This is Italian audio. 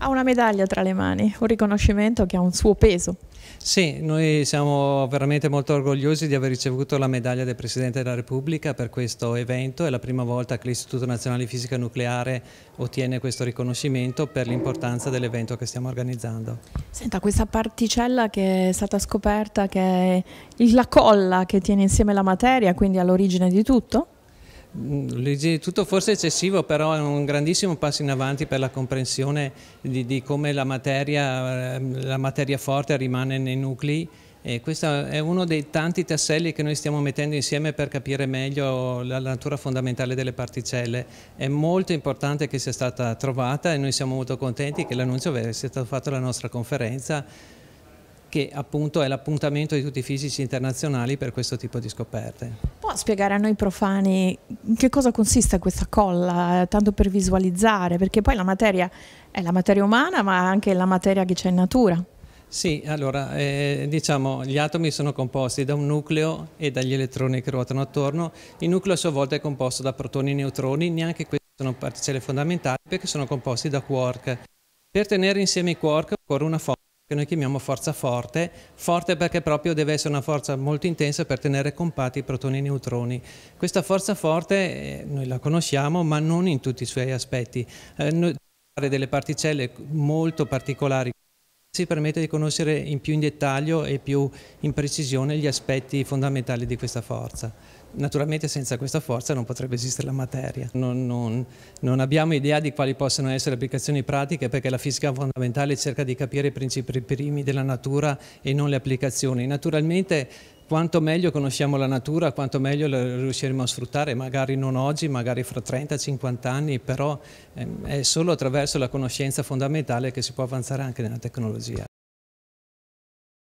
Ha una medaglia tra le mani, un riconoscimento che ha un suo peso. Sì, noi siamo veramente molto orgogliosi di aver ricevuto la medaglia del Presidente della Repubblica per questo evento. È la prima volta che l'Istituto Nazionale di Fisica Nucleare ottiene questo riconoscimento per l'importanza dell'evento che stiamo organizzando. Senta, questa particella che è stata scoperta, che è la colla che tiene insieme la materia, quindi all'origine di tutto? Mm, Luigi, tutto forse eccessivo, però è un grandissimo passo in avanti per la comprensione di, di come la materia, ehm, la materia, forte rimane nei nuclei e questo è uno dei tanti tasselli che noi stiamo mettendo insieme per capire meglio la natura fondamentale delle particelle. È molto importante che sia stata trovata e noi siamo molto contenti che l'annuncio sia stato fatto alla nostra conferenza che appunto è l'appuntamento di tutti i fisici internazionali per questo tipo di scoperte spiegare a noi profani in che cosa consiste questa colla, eh, tanto per visualizzare, perché poi la materia è la materia umana ma anche la materia che c'è in natura. Sì, allora, eh, diciamo, gli atomi sono composti da un nucleo e dagli elettroni che ruotano attorno. Il nucleo a sua volta è composto da protoni e neutroni, neanche queste sono particelle fondamentali perché sono composti da quark. Per tenere insieme i quark occorre una forma che noi chiamiamo forza forte, forte perché proprio deve essere una forza molto intensa per tenere compatti i protoni e i neutroni. Questa forza forte eh, noi la conosciamo ma non in tutti i suoi aspetti. Eh, noi delle particelle molto particolari ci permette di conoscere in più in dettaglio e più in precisione gli aspetti fondamentali di questa forza. Naturalmente senza questa forza non potrebbe esistere la materia. Non, non, non abbiamo idea di quali possano essere le applicazioni pratiche perché la fisica fondamentale cerca di capire i principi primi della natura e non le applicazioni. Naturalmente quanto meglio conosciamo la natura, quanto meglio la riusciremo a sfruttare, magari non oggi, magari fra 30-50 anni, però ehm, è solo attraverso la conoscenza fondamentale che si può avanzare anche nella tecnologia.